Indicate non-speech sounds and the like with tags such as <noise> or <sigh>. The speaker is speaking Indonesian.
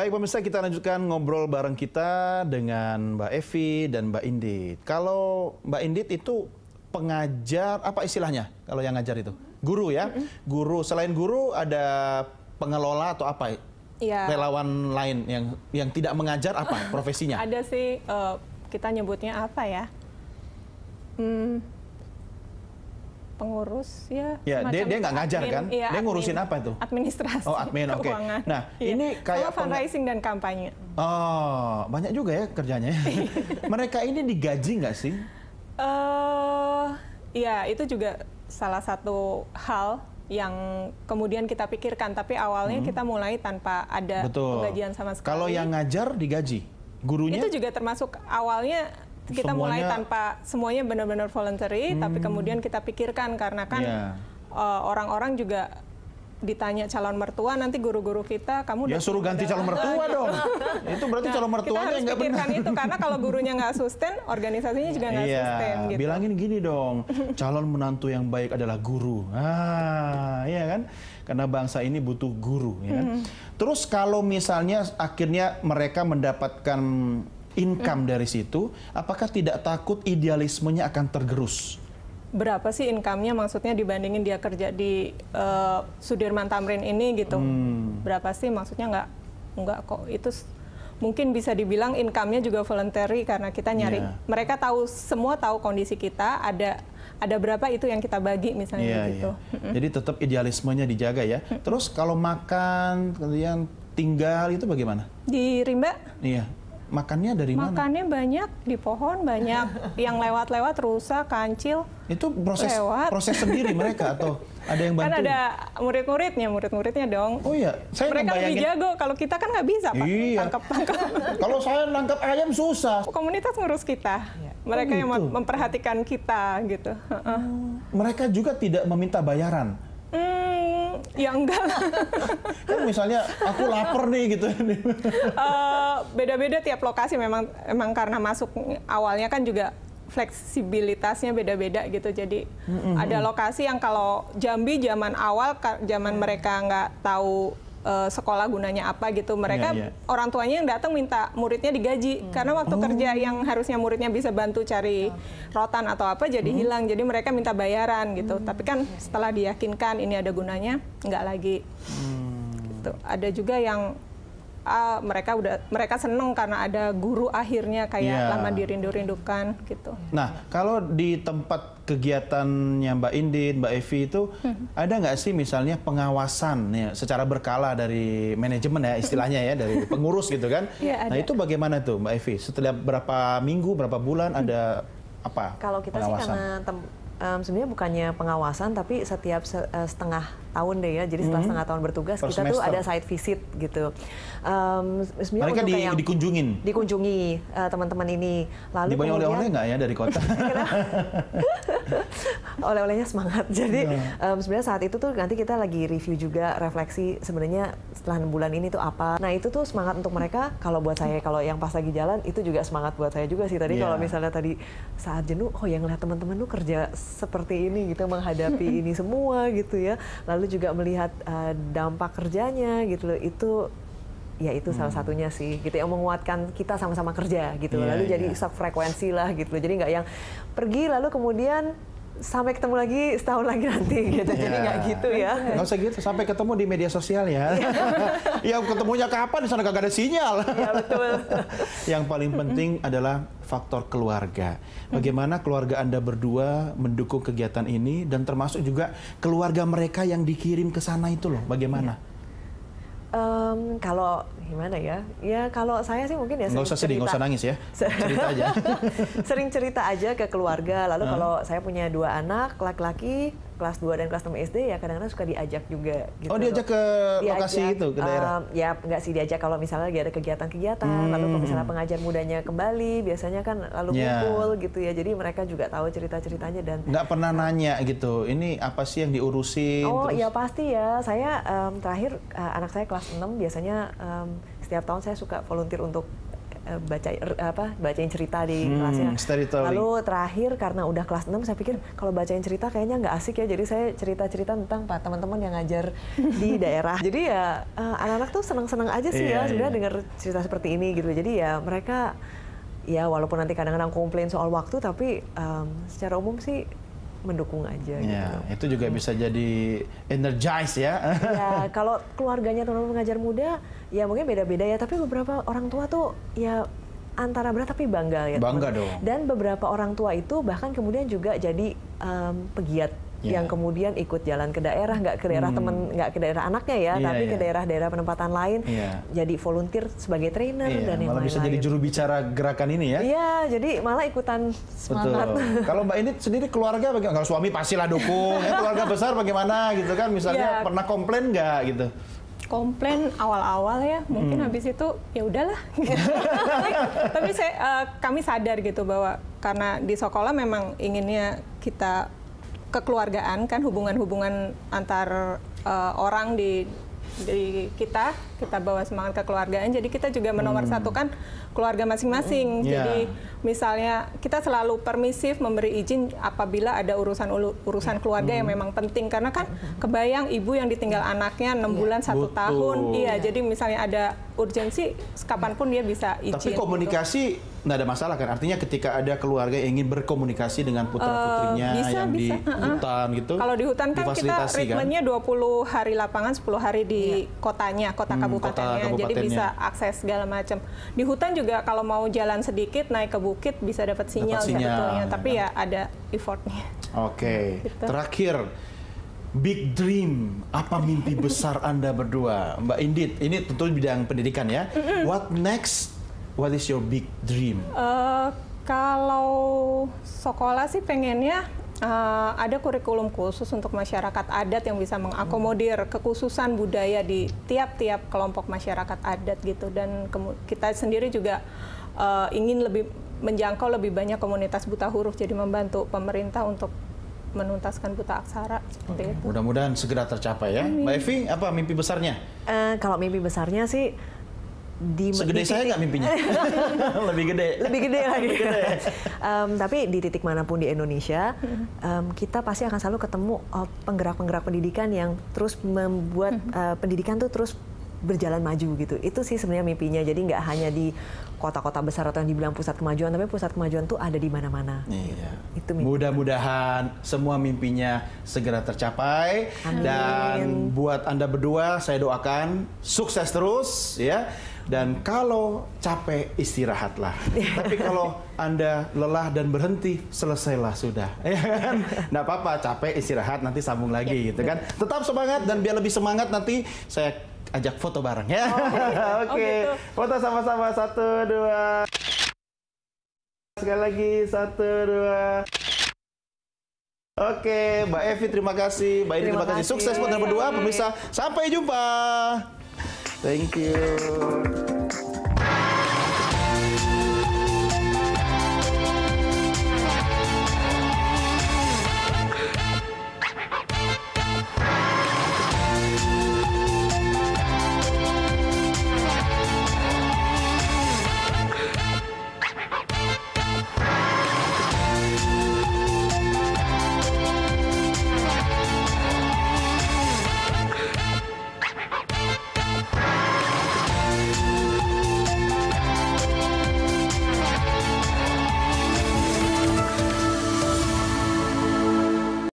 Baik pemirsa kita lanjutkan ngobrol bareng kita dengan Mbak Evi dan Mbak Indit. Kalau Mbak Indit itu pengajar apa istilahnya kalau yang ngajar itu? Guru ya. Mm-hmm. Guru selain guru ada pengelola atau apa? Ya. Relawan lain yang yang tidak mengajar apa <laughs> profesinya? ada sih uh, kita nyebutnya apa ya? Hmm pengurus ya. Ya, dia dia nggak ngajar kan? Ya, dia ngurusin admin, apa itu? Administrasi. Oh, admin. Oke. Okay. Nah, ya. ini kayak Sama fundraising dan kampanye. Oh, banyak juga ya kerjanya. <laughs> Mereka ini digaji nggak sih? Eh, uh, ya itu juga salah satu hal yang kemudian kita pikirkan tapi awalnya hmm. kita mulai tanpa ada Betul. penggajian sama sekali. Kalau yang ngajar digaji, gurunya Itu juga termasuk awalnya kita semuanya, mulai tanpa semuanya benar-benar voluntary, hmm, tapi kemudian kita pikirkan karena kan iya. eh, orang-orang yeah. uh, juga ditanya calon mertua nanti guru-guru kita kamu ya suruh ganti calon mertua dong itu berarti nah, calon mertuanya nggak benar itu karena kalau gurunya nggak sustain organisasinya juga nggak iya, sustain gitu. bilangin gini dong <laughs> calon menantu yang baik adalah guru ah iya kan karena bangsa ini butuh guru ya kan? terus kalau misalnya akhirnya mereka mendapatkan income hmm. dari situ, apakah tidak takut idealismenya akan tergerus? Berapa sih income-nya maksudnya dibandingin dia kerja di uh, Sudirman Tamrin ini gitu? Hmm. Berapa sih maksudnya nggak nggak kok itu mungkin bisa dibilang income-nya juga voluntary karena kita nyari yeah. mereka tahu semua tahu kondisi kita ada ada berapa itu yang kita bagi misalnya yeah, gitu. Yeah. Jadi tetap idealismenya dijaga ya. Terus kalau makan kemudian tinggal itu bagaimana? Di Rimba? Iya makannya dari makannya mana? Makannya banyak di pohon, banyak <laughs> yang lewat-lewat rusa, kancil. Itu proses lewat. proses sendiri mereka atau ada yang kan bantu? Kan ada murid-muridnya, murid-muridnya dong. Oh iya, saya mereka lebih jago. Kalau kita kan nggak bisa pak iya. tangkap tangkap. <laughs> Kalau saya nangkap ayam susah. Komunitas ngurus kita. Iya. Mereka oh, gitu. yang memperhatikan kita gitu. Hmm. Mereka juga tidak meminta bayaran. Hmm, ya enggak. <laughs> kan misalnya aku lapar nih gitu. uh, beda-beda tiap lokasi memang memang karena masuk awalnya kan juga fleksibilitasnya beda-beda gitu. Jadi mm-hmm. ada lokasi yang kalau Jambi zaman awal zaman mereka nggak tahu uh, sekolah gunanya apa gitu. Mereka yeah, yeah. orang tuanya yang datang minta muridnya digaji mm. karena waktu oh. kerja yang harusnya muridnya bisa bantu cari iya. rotan atau apa jadi mm. hilang. Jadi mereka minta bayaran gitu. Mm. Tapi kan iya. setelah diyakinkan ini ada gunanya nggak lagi. Mm. Gitu. Ada juga yang SMA mereka udah mereka seneng karena ada guru akhirnya kayak yeah. Iya. lama dirindu-rindukan gitu. Nah kalau di tempat kegiatannya Mbak Indit, Mbak Evi itu hmm. ada nggak sih misalnya pengawasan ya secara berkala dari manajemen ya istilahnya ya dari <laughs> pengurus gitu kan? Yeah, iya, ada. Nah itu bagaimana tuh Mbak Evi? Setelah berapa minggu, berapa bulan hmm. ada apa? Kalau kita pengawasan? sih karena um, sebenarnya bukannya pengawasan tapi setiap se eh, setengah tahun deh ya. Jadi setelah hmm. setengah tahun bertugas kita tuh ada side visit gitu. Um, Mereka di, yang dikunjungin. Dikunjungi teman eh, teman-teman ini. Lalu Dibayar oleh-oleh nggak ya dari kota? <laughs> oleh-olehnya semangat. <laughs> Jadi yeah. um, sebenarnya saat itu tuh nanti kita lagi review juga refleksi sebenarnya setelah 6 bulan ini tuh apa. Nah itu tuh semangat untuk mereka. Kalau buat saya kalau yang pas lagi jalan itu juga semangat buat saya juga sih tadi yeah. kalau misalnya tadi saat jenuh oh yang lihat teman-teman tuh kerja seperti ini gitu menghadapi <laughs> ini semua gitu ya. Lalu lalu juga melihat uh, dampak kerjanya gitu loh itu ya itu hmm. salah satunya sih gitu yang menguatkan kita sama-sama kerja gitu yeah, iya, lalu yeah. jadi iya. frekuensi lah gitu loh jadi nggak yang pergi lalu kemudian sampai ketemu lagi setahun lagi nanti <laughs> gitu. Jadi iya. nggak gitu ya. Nggak usah gitu, sampai ketemu di media sosial ya. Iya. <laughs> ya ketemunya kapan? Di sana gak ada sinyal. ya betul. <laughs> Yang paling penting adalah faktor keluarga. Bagaimana keluarga Anda berdua mendukung kegiatan ini dan termasuk juga keluarga mereka yang dikirim ke sana itu loh. Bagaimana? Yeah. Um, kalau gimana ya? Ya kalau saya sih mungkin ya nggak usah sedih, nggak usah nangis ya. Cerita aja. <laughs> sering cerita aja ke keluarga. Lalu uh. kalau saya punya dua anak laki-laki kelas 2 dan kelas 6 SD ya kadang-kadang suka diajak juga gitu. Oh, diajak ke diajak, lokasi itu ke daerah. Um, ya nggak sih diajak kalau misalnya lagi ada kegiatan-kegiatan, hmm. lalu kalau misalnya hmm. pengajar mudanya kembali, biasanya kan lalu yeah. kumpul gitu ya. Jadi mereka juga tahu cerita-ceritanya dan nggak pernah nanya gitu. Ini apa sih yang diurusin Oh, terus... ya pasti ya. Saya um, terakhir uh, anak saya kelas 6 biasanya um, setiap tahun saya suka volunteer untuk Eh, baca apa bacain cerita di hmm, kelasnya. Lalu terakhir karena udah kelas 6 saya pikir kalau bacain cerita kayaknya nggak asik ya. Jadi saya cerita-cerita tentang Pak teman-teman yang ngajar di <laughs> daerah. Jadi ya eh, anak-anak tuh senang-senang aja sih yeah, ya iya, sebenarnya yeah. dengar cerita seperti ini gitu. Jadi ya mereka ya walaupun nanti kadang-kadang komplain soal waktu tapi um, secara umum sih mendukung aja ya, gitu. Itu juga hmm. bisa jadi energize ya. ya, <laughs> kalau keluarganya teman-teman pengajar muda ya mungkin beda-beda ya, tapi beberapa orang tua tuh ya antara berat tapi bangga ya. Bangga teman. dong. Dan beberapa orang tua itu bahkan kemudian juga jadi um, pegiat yeah. yang kemudian ikut jalan ke daerah nggak ke daerah hmm. temen nggak ke daerah anaknya ya yeah, tapi yeah. ke daerah-daerah penempatan lain yeah. jadi volunteer sebagai trainer yeah. dan yang malah lain-lain. bisa jadi juru bicara gerakan ini ya iya yeah, jadi malah ikutan semangat <laughs> kalau mbak ini sendiri keluarga bagaimana kalau suami pastilah dukung ya, keluarga besar bagaimana gitu kan misalnya yeah. pernah komplain nggak gitu komplain awal-awal ya mungkin hmm. habis itu ya udahlah <laughs> tapi saya uh, kami sadar gitu bahwa karena di sekolah memang inginnya kita kekeluargaan kan hubungan-hubungan antar uh, orang di di kita kita bawa semangat kekeluargaan jadi kita juga satu hmm. keluarga masing-masing hmm. yeah. jadi misalnya kita selalu permisif memberi izin apabila ada urusan urusan hmm. keluarga hmm. yang memang penting karena kan kebayang ibu yang ditinggal anaknya enam yeah. bulan satu tahun iya yeah. jadi misalnya ada urgensi kapanpun dia bisa izin tapi gitu. komunikasi gitu nggak ada masalah kan artinya ketika ada keluarga yang ingin berkomunikasi dengan eh, putra putrinya uh, bisa, yang bisa. di hutan gitu kalau di hutan kan kita kan? ritmenya kan? 20 hari lapangan 10 hari di iya. kotanya kota hmm, kabupatennya kota kabupatennya. jadi bisa akses segala macam di hutan juga kalau mau jalan sedikit naik ke bukit bisa dapat sinyal, dapet sinyal sebetulnya tapi ya ada effortnya oke okay. gitu. terakhir Big dream, apa mimpi besar Anda berdua? Mbak Indit, ini tentu bidang pendidikan ya. What next What is your big dream? Uh, kalau sekolah sih pengennya uh, ada kurikulum khusus untuk masyarakat adat yang bisa mengakomodir hmm. kekhususan budaya di tiap-tiap kelompok masyarakat adat gitu dan kita sendiri juga uh, ingin lebih menjangkau lebih banyak komunitas buta huruf jadi membantu pemerintah untuk menuntaskan buta aksara seperti okay. itu. Mudah-mudahan segera tercapai ya. Mbak Evi, apa mimpi besarnya? Uh, kalau mimpi besarnya sih di segede di saya nggak mimpinya <laughs> lebih gede lebih gede lagi lebih gede. um, <laughs> tapi di titik manapun di Indonesia um, kita pasti akan selalu ketemu oh, penggerak-penggerak pendidikan yang terus membuat uh, pendidikan tuh terus berjalan maju gitu. Itu sih sebenarnya mimpinya. Jadi nggak hanya di kota-kota besar atau yang dibilang pusat kemajuan, tapi pusat kemajuan tuh ada di mana-mana. Iya. Itu Mudah-mudahan semua mimpinya segera tercapai Amin. dan buat Anda berdua saya doakan sukses terus ya. Dan kalau capek istirahatlah. Iya. Tapi kalau Anda lelah dan berhenti, selesailah sudah. <laughs> Iya kan? Nggak apa-apa, capek istirahat nanti sambung lagi ya, gitu kan. Tetap semangat dan biar lebih semangat nanti saya ajak foto bareng ya. Oh, gitu. <laughs> Oke, okay. oh, gitu. foto sama-sama satu dua. Sekali lagi satu dua. Oke, okay, Mbak Evi terima kasih, Mbak Ini terima, terima kasih. kasih. Sukses buat nomor dua, pemirsa. Sampai jumpa. Thank you.